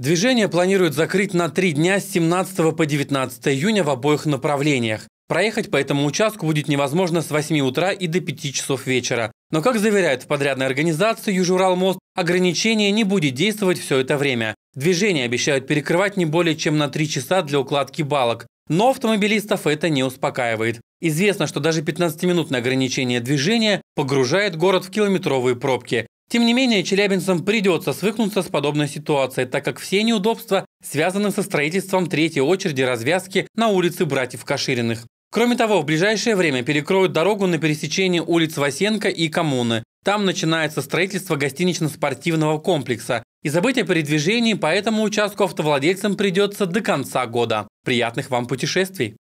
Движение планируют закрыть на три дня с 17 по 19 июня в обоих направлениях. Проехать по этому участку будет невозможно с 8 утра и до 5 часов вечера. Но, как заверяют в подрядной организации «Южуралмост», ограничение не будет действовать все это время. Движение обещают перекрывать не более чем на 3 часа для укладки балок. Но автомобилистов это не успокаивает. Известно, что даже 15-минутное ограничение движения погружает город в километровые пробки. Тем не менее, челябинцам придется свыкнуться с подобной ситуацией, так как все неудобства связаны со строительством третьей очереди развязки на улице братьев Кашириных. Кроме того, в ближайшее время перекроют дорогу на пересечении улиц Васенко и Коммуны. Там начинается строительство гостинично-спортивного комплекса. И забыть о передвижении по этому участку автовладельцам придется до конца года. Приятных вам путешествий!